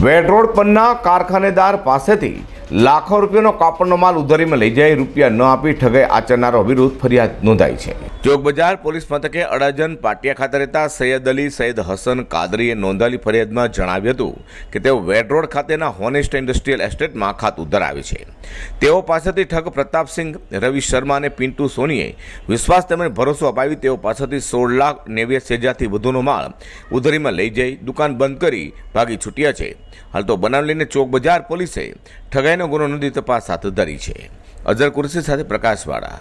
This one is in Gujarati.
વેડરોડ પરના કારખાનેદાર પાસેથી લાખો રૂપિયાનો કાપડનો માલ ઉધારીમાં લઈ જઈ રૂપિયા ન આપી ઠગે આચરનારો વિરુદ્ધ ફરિયાદ નોંધાઈ છે ચોકબજાર પોલીસ મથકે અડાજન પાટિયા ખાતે રહેતા સૈયદ અલી સૈયદ હસન કાદરીએ નોંધાયેલી ફરિયાદમાં જણાવ્યું હતું કે તેઓ વેડરોડ ખાતેના હોનેસ્ટ ઇન્ડસ્ટ્રીયલ એસ્ટેટમાં ખાતું ધરાવે છે તેઓ પાસેથી ઠગ પ્રતાપસિંહ રવિ શર્મા અને પિન્ટુ સોનીએ વિશ્વાસ તેમજ ભરોસો અપાવી તેઓ પાસેથી સોળ લાખ નેવ્યાસી હજારથી વધુનો માલ ઉધારીમાં લઈ જઈ દુકાન બંધ કરી ભાગી છૂટ્યા છે હાલ તો બનાવ લઈને ચોક બજાર પોલીસે ઠગાઈનો ગુનો નોંધી તપાસ હાથ ધરી છે અઝર કુરશી સાથે પ્રકાશવાળા